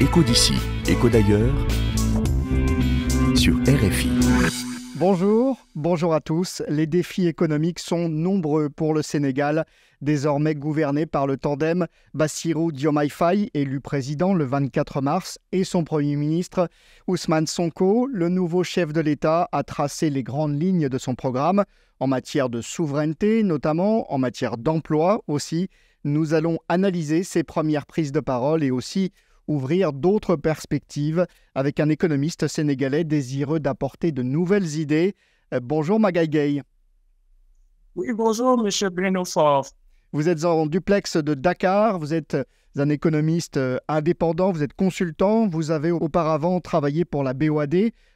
Écho d'ici, écho d'ailleurs, sur RFI. Bonjour, bonjour à tous. Les défis économiques sont nombreux pour le Sénégal, désormais gouverné par le tandem Bassirou Diomaye élu président le 24 mars, et son premier ministre Ousmane Sonko, le nouveau chef de l'État, a tracé les grandes lignes de son programme en matière de souveraineté, notamment en matière d'emploi aussi. Nous allons analyser ses premières prises de parole et aussi ouvrir d'autres perspectives avec un économiste sénégalais désireux d'apporter de nouvelles idées. Euh, bonjour Magaï Gay. Oui, bonjour Monsieur Vous êtes en duplex de Dakar, vous êtes un économiste euh, indépendant, vous êtes consultant, vous avez auparavant travaillé pour la BOAD,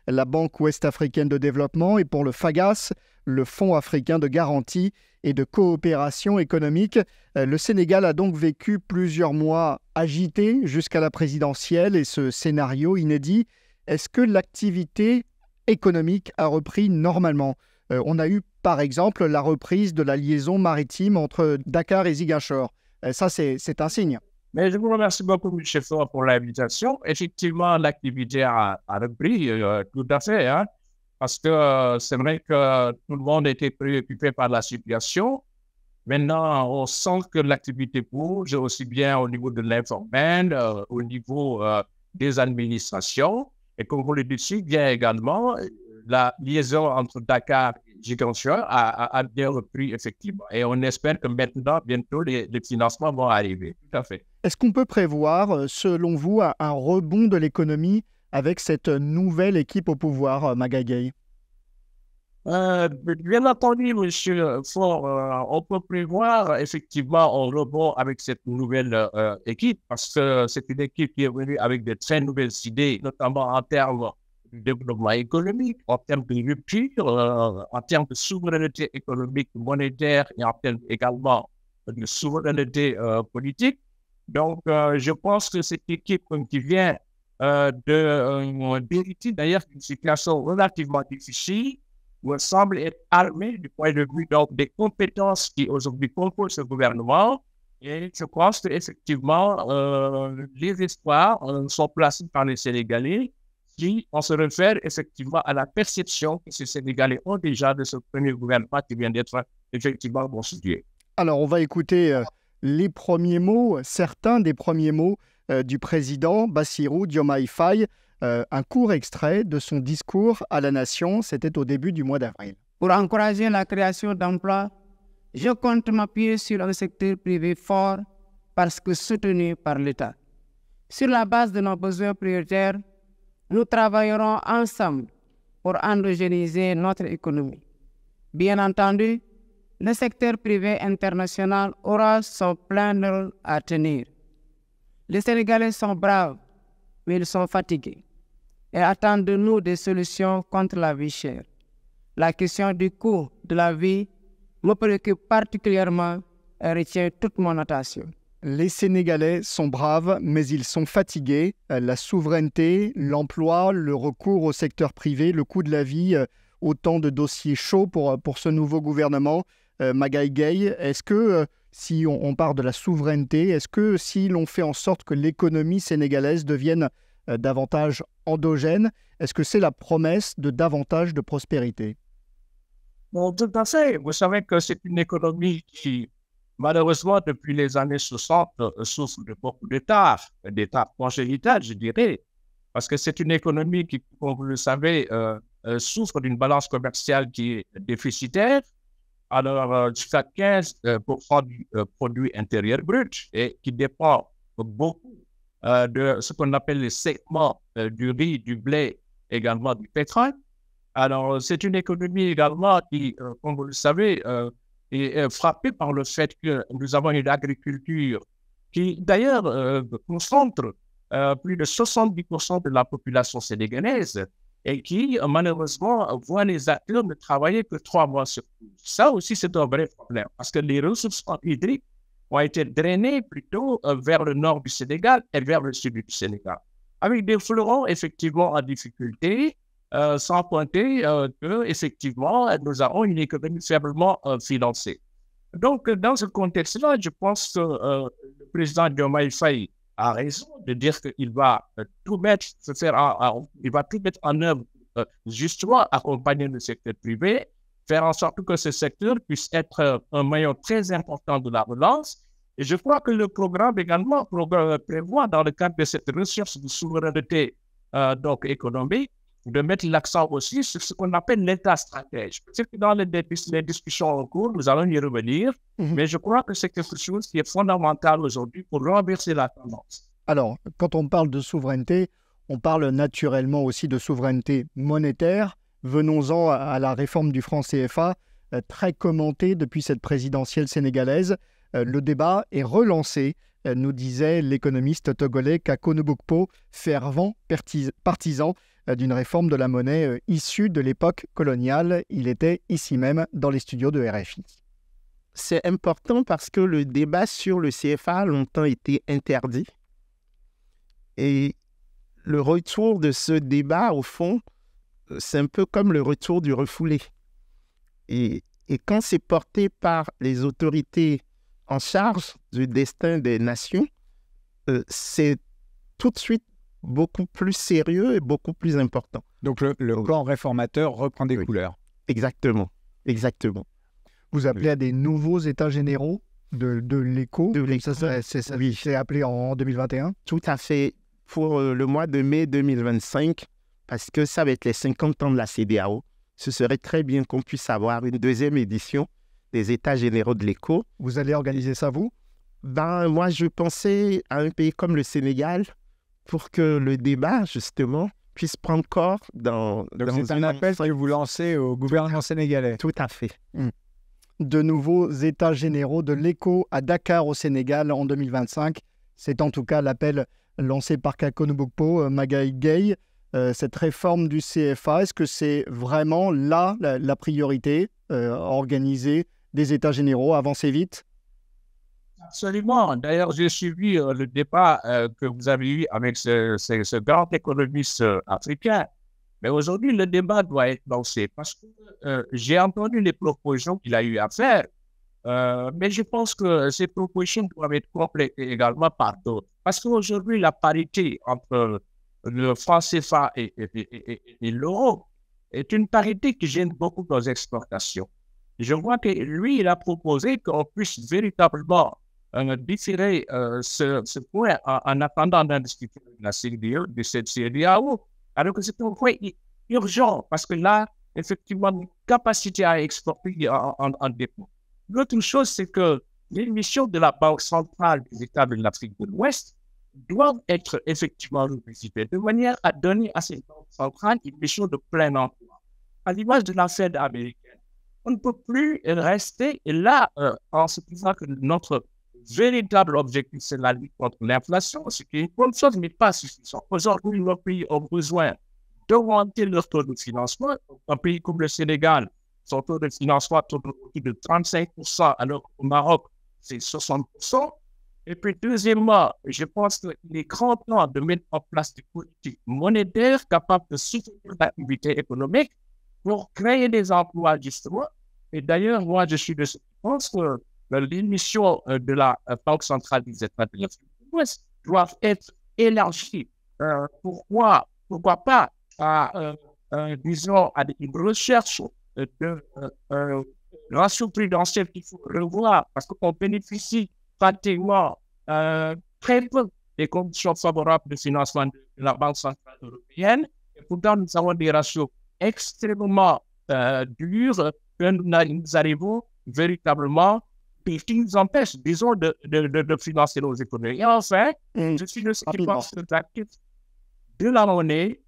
la Banque Ouest-Africaine de Développement, et pour le FAGAS, le Fonds africain de garantie et de coopération économique. Euh, le Sénégal a donc vécu plusieurs mois agité jusqu'à la présidentielle et ce scénario inédit, est-ce que l'activité économique a repris normalement euh, On a eu par exemple la reprise de la liaison maritime entre Dakar et Ziguinchor. Euh, ça, c'est un signe. Mais je vous remercie beaucoup, M. pour l'invitation. Effectivement, l'activité a, repris euh, tout à fait, hein, parce que c'est vrai que tout le monde était préoccupé par la situation. Maintenant, on sent que l'activité bouge aussi bien au niveau de l'informel, euh, au niveau euh, des administrations. Et comme vous le dites, bien également, la liaison entre Dakar et Gigantia a, a, a, bien repris effectivement. Et on espère que maintenant, bientôt, les, financements vont arriver. Tout à fait. Est-ce qu'on peut prévoir, euh, selon vous, un, rebond de l'économie avec cette nouvelle équipe au pouvoir, Magagay bien euh, entendu, Monsieur euh, Fort, euh, on peut prévoir effectivement un rebond avec cette nouvelle équipe parce que c'est une équipe qui est venue avec de très nouvelles idées, notamment en termes de développement économique, en termes de rupture, en termes de souveraineté économique, monétaire et en termes également de souveraineté politique. Donc, je pense que cette équipe qui vient de d'ailleurs d'une situation relativement difficile, semble être armé du point de vue donc, des compétences qui aujourd'hui concourent ce gouvernement. Et je pense qu'effectivement, euh, les espoirs euh, sont placés par les Sénégalais qui on se réfère effectivement à la perception que ces Sénégalais ont déjà de ce premier gouvernement qui vient d'être effectivement constitué. Alors, on va écouter euh, les premiers mots, certains des premiers mots du président Bassirou Diomaye Faye. Euh, un court extrait de son discours à la nation. C'était au début du mois d'avril. Pour encourager la création d'emplois, je compte m'appuyer sur un secteur privé fort parce que soutenu par l'État. Sur la base de nos besoins prioritaires, nous travaillerons ensemble pour endogéniser notre économie. Bien entendu, le secteur privé international aura son plein rôle à tenir. Les Sénégalais sont braves, mais ils sont fatigués et attend de nous des solutions contre la vie chère. La question du coût de la vie me préoccupe particulièrement et retient toute mon attention. Les Sénégalais sont braves, mais ils sont fatigués. La souveraineté, l'emploi, le recours au secteur privé, le coût de la vie, autant de dossiers chauds pour, pour ce nouveau gouvernement. Euh, Magaï Gay, est-ce que euh, si on, on, part de la souveraineté, est-ce que si l'on fait en sorte que l'économie sénégalaise devienne euh, davantage endogène. Est-ce que c'est la promesse de davantage de prospérité Bon, tout Vous savez que c'est une économie qui, malheureusement, depuis les années 60, euh, souffre de beaucoup d'états, d'états congénitales, je dirais, parce que c'est une économie qui, comme vous le savez, euh, souffre d'une balance commerciale qui est déficitaire. Alors, euh, jusqu'à 15% du produit intérieur brut et qui dépend beaucoup euh, de ce qu'on appelle les segments euh, du riz, du blé, également du pétrole. Alors, c'est une économie également qui, euh, comme vous le savez, est frappée par le fait que nous avons une agriculture qui, d'ailleurs, concentre plus de 70% de la population sénégalaise et qui, malheureusement, voit les acteurs ne travailler que trois mois sur tout. Ça aussi, c'est un vrai problème parce que les ressources hydriques ont été drainés plutôt euh, vers le nord du Sénégal et vers le sud du Sénégal, avec des fleurons effectivement en difficulté, euh, sans pointer euh, que effectivement nous avons une économie faiblement euh, financée. Donc, dans ce contexte-là, je pense que le président Diomaye Faye a raison de dire qu'il va tout mettre, faire, en, il va tout mettre en œuvre justement accompagner le secteur privé faire en sorte que ce secteur puisse être euh, un moyen très important de la relance. Et je crois que le programme également euh, prévoit, dans le cadre de cette recherche de souveraineté euh, donc économique, de mettre l'accent aussi sur ce qu'on appelle l'État stratège. C'est que dans les, discussions en cours, nous allons y revenir, mhm. mais je crois que c'est quelque chose qui est fondamental aujourd'hui pour renverser la tendance. Alors, quand on parle de souveraineté, on parle naturellement aussi de souveraineté monétaire, Venons-en à la réforme du franc CFA, euh, très commentée depuis cette présidentielle sénégalaise. Euh, le débat est relancé, euh, nous disait l'économiste togolais Kakonobukpo, fervent partisan d'une réforme de la monnaie issue de l'époque coloniale. Il était ici même dans les studios de RFI. C'est important parce que le débat sur le CFA a longtemps été interdit. Et le retour de ce débat, au fond, c'est un peu comme le retour du refoulé. Et, quand c'est porté par les autorités en charge du destin des nations, euh, c'est tout de suite beaucoup plus sérieux et beaucoup plus important. Donc le, grand réformateur reprend des couleurs. Exactement, exactement. Vous appelez à des nouveaux états généraux de, de l'éco C'est oui. appelé en 2021 Tout à fait. Pour euh, le mois de mai 2025, parce que ça va être les 50 ans de la CDAO. Ce serait très bien qu'on puisse avoir une deuxième édition des États généraux de l'écho. Vous allez organiser ça, vous ben, Moi, je pensais à un pays comme le Sénégal pour que le débat, justement, puisse prendre corps dans... Donc, c'est un appel que vous lancez au gouvernement sénégalais. Tout à fait. Hum. De nouveaux États généraux de l'écho à Dakar, au Sénégal, en 2025. C'est en tout cas l'appel lancé par Kako Nubukpo, euh, Magaï Gay. Euh, cette réforme du CFA Est-ce que c'est vraiment là la, priorité, euh, organisée des États généraux, avancer vite Absolument. D'ailleurs, j'ai suivi euh, le débat que vous avez eu avec ce, grand économiste africain. Mais aujourd'hui, le débat doit être lancé parce que j'ai entendu les propositions qu'il a eu à faire. mais je pense que ces propositions doivent être complétées également par d'autres. Parce qu'aujourd'hui, la parité entre le franc CFA et, l'euro est une parité qui gêne beaucoup nos exportations. Je vois que lui, il a proposé qu'on puisse véritablement euh, différer euh, ce, point en, attendant d'un discuter de la CDAO, e de cette e alors que c'est un point urgent parce que là, effectivement, une capacité à exporter en, en, L'autre chose, c'est que l'émission de la Banque centrale des États de l'Afrique de l'Ouest doivent être effectivement revisités de manière à donner à ces programmes une mission de plein emploi. À l'image de la américaine, on ne peut plus rester là euh, en se disant que notre véritable objectif, c'est la lutte contre l'inflation, ce qui est une bonne chose, mais pas suffisant. Aujourd'hui, nos pays ont besoin d'augmenter leur taux de financement. Un pays comme le Sénégal, son taux de financement est de 35%, alors qu'au Maroc, c'est 60%. Et puis, deuxièmement, je pense qu'il est grand temps de mettre en place des politiques monétaires capables de soutenir l'activité économique pour créer des emplois, justement. Et d'ailleurs, moi, je suis de ce pense que euh, l'émission euh, de la euh, Banque centrale des États-Unis doivent être élargies. pourquoi, pourquoi pas, à, disons, à une recherche de euh, ratio qu'il faut revoir parce qu'on bénéficie pratiquement euh, très peu des conditions favorables de financement de la Banque centrale européenne. Et pourtant, nous avons des ratios extrêmement euh, durs que nous arrivons véritablement et qui nous empêche, disons, de, financer nos économies. Et enfin, mm. je suis de ceux qui que de la monnaie,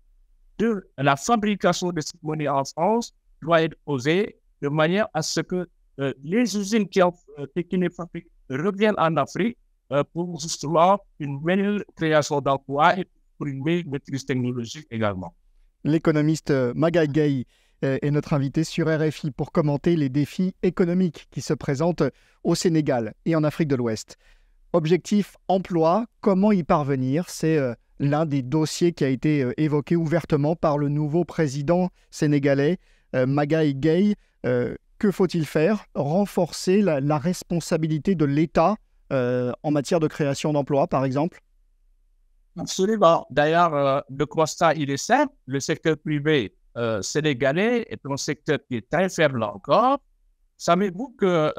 de la fabrication de cette monnaie en France, doit être posée de manière à ce que euh, les usines qui, ont, euh, qui ne reviennent en Afrique euh, pour justement une meilleure création d'emplois et pour une meilleure maîtrise technologique également. L'économiste euh, Magai Gay euh, est notre invité sur RFI pour commenter les défis économiques qui se présentent au Sénégal et en Afrique de l'Ouest. Objectif emploi, comment y parvenir C'est l'un des dossiers qui a été évoqué ouvertement par le nouveau président sénégalais, Magaï Gay, que faut-il faire Renforcer la, responsabilité de l'État euh, en matière de création d'emplois, par exemple Absolument. D'ailleurs, de euh, le constat, il est simple. Le secteur privé euh, sénégalais est un secteur qui est très faible encore. Savez-vous que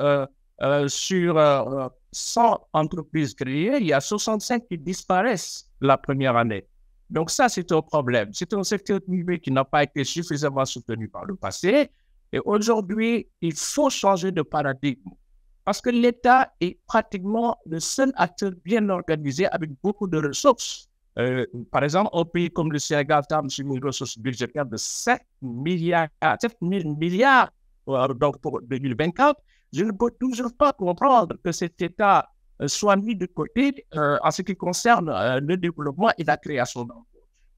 sur 100 entreprises créées, il y a 65 qui disparaissent la première année. Donc ça, c'est un problème. C'est un secteur privé qui n'a pas été suffisamment soutenu par le passé et aujourd'hui, il faut changer de paradigme. Parce que l'État est pratiquement le seul acteur bien organisé avec beaucoup de ressources. Euh, par exemple, un pays comme le Sénégal a une ressource budgétaire de 7 milliards, 7 ah, milliards euh, pour 2024. Je ne peux toujours pas comprendre que cet État euh, soit mis de côté en ce qui concerne le développement et la création d'emplois.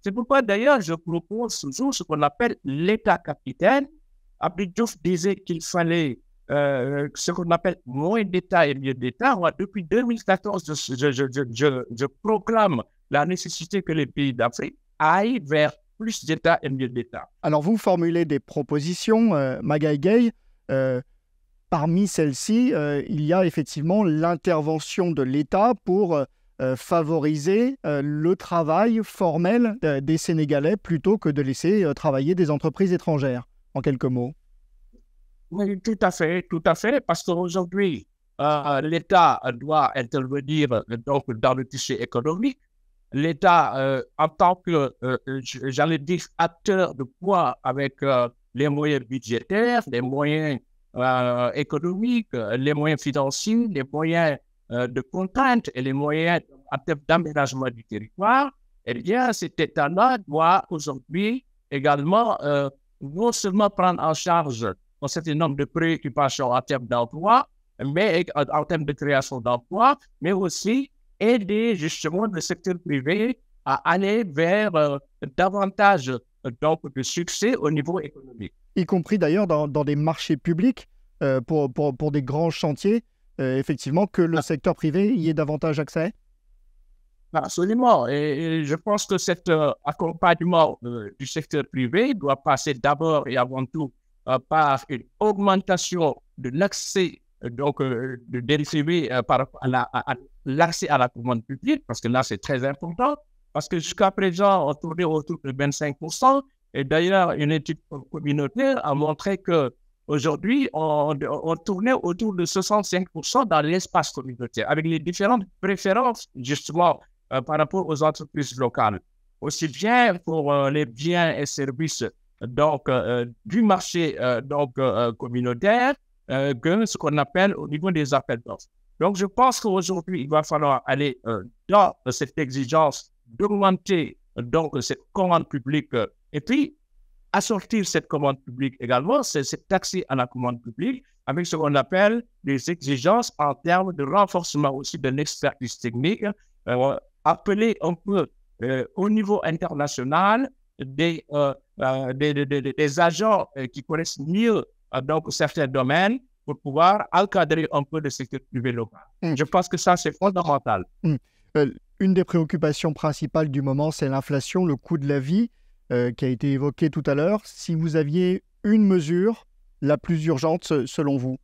C'est pourquoi d'ailleurs je propose toujours ce qu'on appelle l'État capitaine, Abidjouf disait qu'il fallait euh, ce qu'on appelle moins d'État et mieux d'État. depuis 2014, je, proclame la nécessité que les pays d'Afrique aillent vers plus d'État et mieux d'État. Alors, vous formulez des propositions, euh, Gay. Euh, parmi celles-ci, euh, il y a effectivement l'intervention de l'État pour favoriser le travail formel des Sénégalais plutôt que de laisser travailler des entreprises étrangères en quelques mots Oui, tout à fait, tout à fait, parce qu'aujourd'hui, euh, l'État doit intervenir donc, dans le tissu économique. L'État, euh, en tant que, euh, j'en j'allais dire, acteur de poids avec les moyens budgétaires, les moyens économiques, les moyens financiers, les moyens de contrainte et les moyens d'aménagement du territoire, eh bien, cet État-là doit aujourd'hui également non seulement prendre en charge un certain nombre de préoccupations en termes d'emploi, mais en, termes de création d'emploi, mais aussi aider justement le secteur privé à aller vers euh, davantage de succès au niveau économique. Y compris d'ailleurs dans, des marchés publics euh, pour, pour, des grands chantiers, euh, effectivement, que le ah. secteur privé y ait davantage accès Absolument. Et, je pense que cet euh, accompagnement euh, du secteur privé doit passer d'abord et avant tout euh, par une augmentation de l'accès donc de dérivé par l'accès à, à, la commande publique, parce que là, c'est très important, parce que jusqu'à présent, on tournait autour de 25 Et d'ailleurs, une étude communautaire a montré que Aujourd'hui, on, on, tournait autour de 65% dans l'espace communautaire, avec les différentes préférences, justement, euh, par rapport aux entreprises locales, aussi bien pour euh, les biens et services donc, euh, du marché donc, communautaire que ce qu'on appelle au niveau des appels d'offres. Donc, je pense qu'aujourd'hui, il va falloir aller dans cette exigence d'augmenter donc cette commande publique et puis assortir cette commande publique également, c'est taxer à la commande publique avec ce qu'on appelle des exigences en termes de renforcement aussi de l'expertise technique, appeler un peu euh, au niveau international euh, euh, des, des, des, des, agents qui connaissent mieux donc certains domaines pour pouvoir encadrer un peu le secteur du vélo. Mm. Je pense que ça, c'est fondamental. Mm. une des préoccupations principales du moment, c'est l'inflation, le coût de la vie qui a été évoqué tout à l'heure. Si vous aviez une mesure la plus urgente selon vous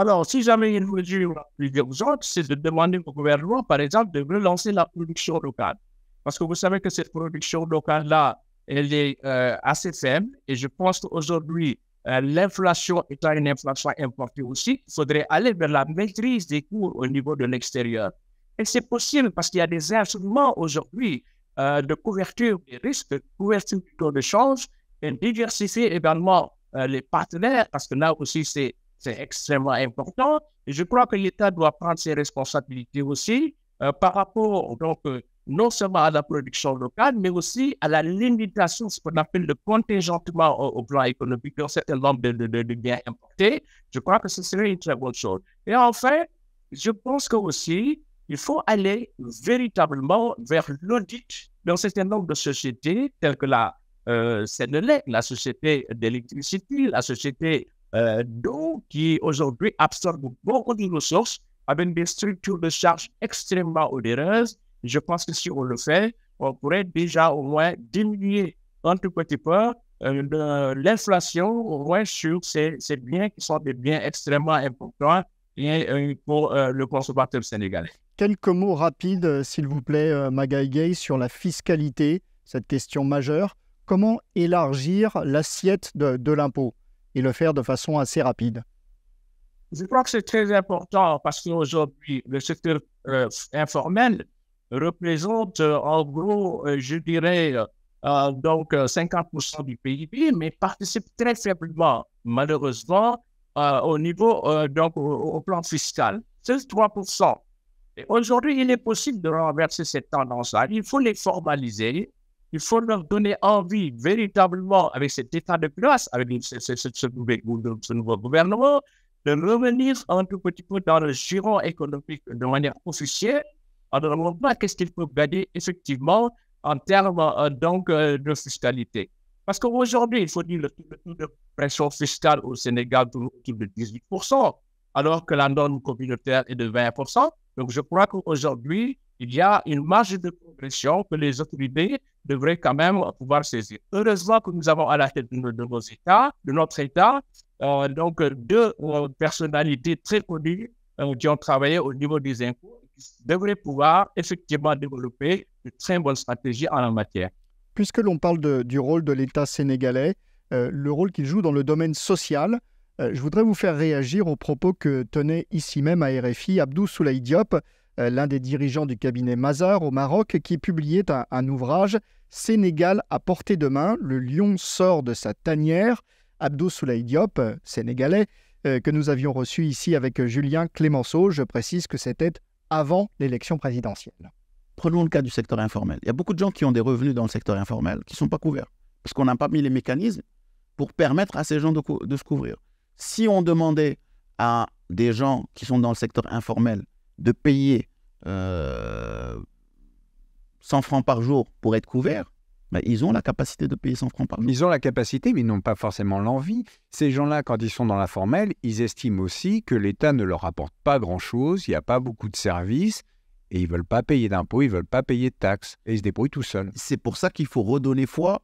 alors, si jamais une mesure plus urgente, c'est de demander au gouvernement, par exemple, de relancer la production locale. Parce que vous savez que cette production locale-là, elle est euh, assez faible. Et je pense qu'aujourd'hui, euh, l'inflation étant une inflation importée aussi, il faudrait aller vers la maîtrise des cours au niveau de l'extérieur. Et c'est possible parce qu'il y a des instruments aujourd'hui euh, de couverture des risques, de couverture du taux de change, et diversifier également les partenaires, parce que là aussi, c'est c'est extrêmement important. Et je crois que l'État doit prendre ses responsabilités aussi euh, par rapport donc, euh, non seulement à la production locale, mais aussi à la limitation, ce qu'on appelle le contingentement au, plan économique d'un certain nombre de, biens importés. Je crois que ce serait une très bonne chose. Et enfin, je pense qu'aussi, aussi, il faut aller véritablement vers l'audit d'un certain nombre de sociétés telles que la euh, Sénélec, la société d'électricité, la société donc, euh, d'eau qui aujourd'hui absorbe beaucoup de ressources avec des structures de charge extrêmement onéreuses. Je pense que si on le fait, on pourrait déjà au moins diminuer un tout petit peu l'inflation, au moins sur ces, biens qui sont des biens extrêmement importants euh, pour euh, le consommateur sénégalais. Quelques mots rapides, s'il vous plaît, Magaï sur la fiscalité, cette question majeure. Comment élargir l'assiette de l'impôt et le faire de façon assez rapide. Je crois que c'est très important parce qu'aujourd'hui, le secteur euh, informel représente euh, en gros, euh, je dirais, donc 50% du PIB, mais participe très faiblement, malheureusement, au niveau, donc au, au, plan fiscal. C'est 3%. Aujourd'hui, il est possible de renverser cette tendance-là. Il faut les formaliser, il faut leur donner envie véritablement avec cet état de grâce, avec ce, nouveau gouvernement, de revenir un tout petit peu dans le giron économique de manière officielle, en demandant qu'est-ce qu'ils peuvent gagner effectivement en termes euh, donc euh, de fiscalité. Parce qu'aujourd'hui, il faut dire le taux de pression fiscale au Sénégal est de 18%, alors que la norme communautaire est de 20%. Donc je crois qu'aujourd'hui, il y a une marge de progression que les autorités devraient quand même pouvoir saisir. Heureusement que nous avons à la tête de, nos États, de notre État, euh, donc deux euh, personnalités très connues euh, qui ont travaillé au niveau des impôts, qui devraient pouvoir effectivement développer une très bonne stratégie en la matière. Puisque l'on parle du rôle de l'État sénégalais, le rôle qu'il joue dans le domaine social, je voudrais vous faire réagir aux propos que tenait ici même à RFI Abdou Soulaï Diop, euh, l'un des dirigeants du cabinet Mazar au Maroc, qui publiait un, ouvrage Sénégal à portée de main, le lion sort de sa tanière. Abdou Soulaï Diop, euh, sénégalais, euh, que nous avions reçu ici avec Julien Clémenceau. Je précise que c'était avant l'élection présidentielle. Prenons le cas du secteur informel. Il y a beaucoup de gens qui ont des revenus dans le secteur informel qui ne sont pas couverts parce qu'on n'a pas mis les mécanismes pour permettre à ces gens de se couvrir. Si on demandait à des gens qui sont dans le secteur informel de payer 100 euh, francs par jour pour être couvert, bah, ils ont la capacité de payer 100 francs par jour. Ils ont la capacité, mais ils n'ont pas forcément l'envie. Ces gens-là, quand ils sont dans la formelle, ils estiment aussi que l'État ne leur apporte pas grand-chose, il n'y a pas beaucoup de services, et ils ne veulent pas payer d'impôts, ils veulent pas payer de taxes, et ils se débrouillent tout seuls. C'est pour ça qu'il faut redonner foi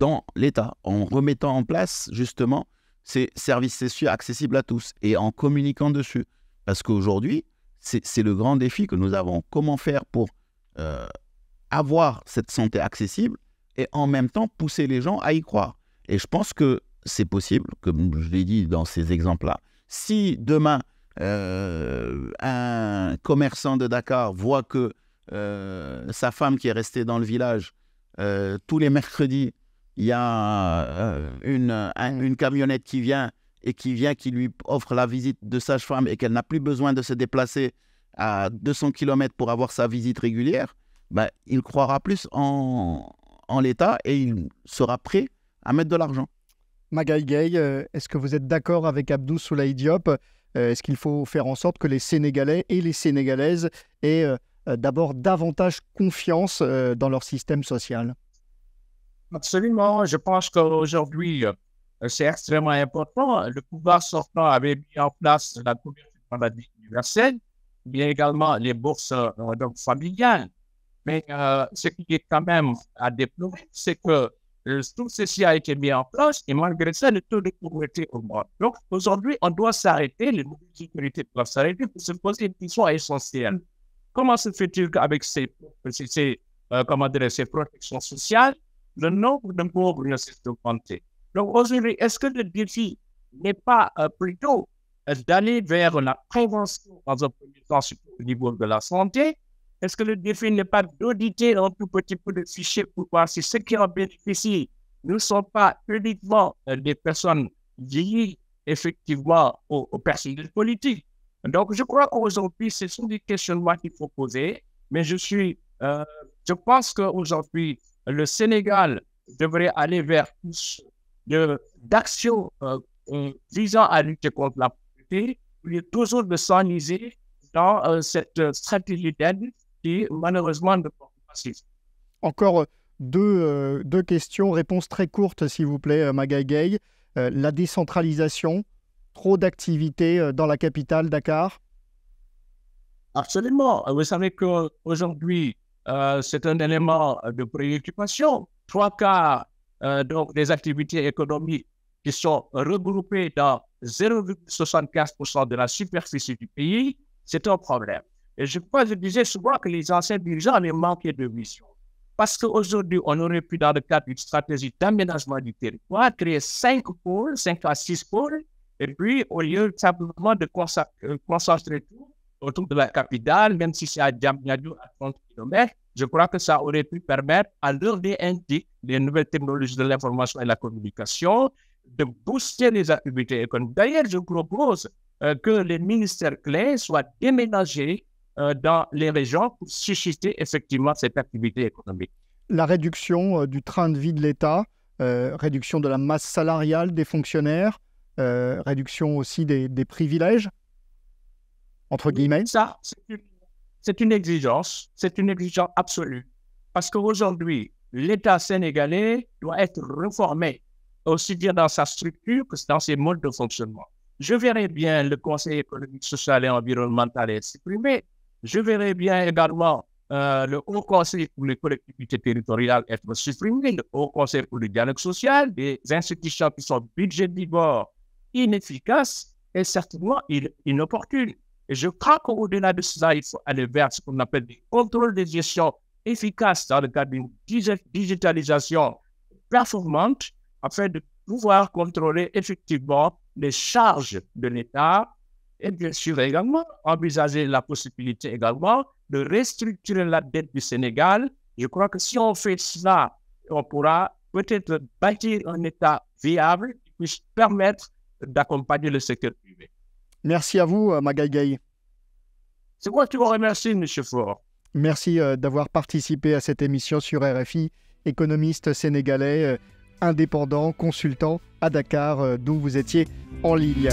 dans l'État, en remettant en place justement ces services sociaux accessibles à tous, et en communiquant dessus. Parce qu'aujourd'hui, c'est le grand défi que nous avons. Comment faire pour euh, avoir cette santé accessible et en même temps pousser les gens à y croire Et je pense que c'est possible, comme je l'ai dit dans ces exemples-là. Si demain, euh, un commerçant de Dakar voit que euh, sa femme qui est restée dans le village, tous les mercredis, il y a une camionnette qui vient et qui vient, qui lui offre la visite de sage-femme et qu'elle n'a plus besoin de se déplacer à 200 km pour avoir sa visite régulière, ben, il croira plus en, en l'État et il sera prêt à mettre de l'argent. Magaï Gay, euh, est-ce que vous êtes d'accord avec Abdou Soulaï Diop euh, Est-ce qu'il faut faire en sorte que les Sénégalais et les Sénégalaises aient euh, d'abord davantage confiance dans leur système social Absolument. Je pense qu'aujourd'hui, euh, c'est extrêmement important. Hein, le pouvoir sortant avait mis en place la couverture maladie universelle, mais également les bourses euh, donc familiales. Mais euh, ce qui est quand même à déplorer, c'est que tout ceci a été mis en place et malgré ça, le taux de pauvreté augmente. Donc aujourd'hui, on doit s'arrêter, les nouvelles sécurités doivent s'arrêter pour se poser une question essentielle. Comment se fait-il qu'avec ces, protections sociales, le nombre de pauvres ne cesse d'augmenter? Donc aujourd'hui, est-ce que le défi n'est pas euh, plutôt euh, d'aller vers la prévention dans un premier temps au niveau de la santé Est-ce que le défi n'est pas d'auditer un tout petit peu de fichiers pour voir si ceux qui en bénéficient ne sont pas uniquement euh, des personnes liées effectivement aux, aux politique politiques Donc je crois qu'aujourd'hui, ce sont des questionnements qu'il faut poser, mais je suis, je pense qu'aujourd'hui, le Sénégal devrait aller vers tous d'action visant euh, à lutter contre la pauvreté, il est toujours de s'enliser dans euh, cette euh, stratégie d'aide qui malheureusement ne porte pas Encore deux, deux, questions, réponses très courtes s'il vous plaît, Gaye la décentralisation, trop d'activités dans la capitale Dakar Absolument. Vous savez qu'aujourd'hui, c'est un élément de préoccupation. Trois quarts euh, donc des activités économiques qui sont regroupées dans 0,75% de la superficie du pays, c'est un problème. Et je crois, je disais souvent que les anciens dirigeants avaient manqué de vision. Parce qu'aujourd'hui, on aurait pu, dans le cadre d'une stratégie d'aménagement du territoire, créer cinq pôles, cinq à six pôles, et puis, au lieu simplement de euh, concentrer tout autour de la capitale, même si c'est à à 30 km, je crois que ça aurait pu permettre à leur les nouvelles technologies de l'information et de la communication, de booster les activités économiques. D'ailleurs, je propose euh, que les ministères clés soient déménagés euh, dans les régions pour susciter effectivement cette activité économique. La réduction euh, du train de vie de l'État, réduction de la masse salariale des fonctionnaires, réduction aussi des, des privilèges, entre guillemets. Ça, c'est une c'est une exigence, c'est une exigence absolue. Parce qu'aujourd'hui, l'État sénégalais doit être reformé, aussi bien dans sa structure que dans ses modes de fonctionnement. Je verrai bien le Conseil économique, social et environnemental être supprimé. Je verrai bien également euh, le Haut Conseil pour les collectivités territoriales être supprimé, le Haut Conseil pour le dialogue social, des institutions qui sont budgétivores, inefficaces et certainement inopportunes. Et je crois qu'au-delà de cela, il faut aller vers ce qu'on appelle des contrôles de gestion efficaces dans le cadre d'une digitalisation performante afin de pouvoir contrôler effectivement les charges de l'État et bien sûr également envisager la possibilité également de restructurer la dette du Sénégal. Je crois que si on fait cela, on pourra peut-être bâtir un État viable qui puisse permettre d'accompagner le secteur privé. Merci à vous, euh, Magaï C'est moi tu vous remercie, Monsieur Faure. Merci euh, d'avoir participé à cette émission sur RFI, économiste sénégalais, euh, indépendant, consultant à Dakar, d'où vous étiez en ligne.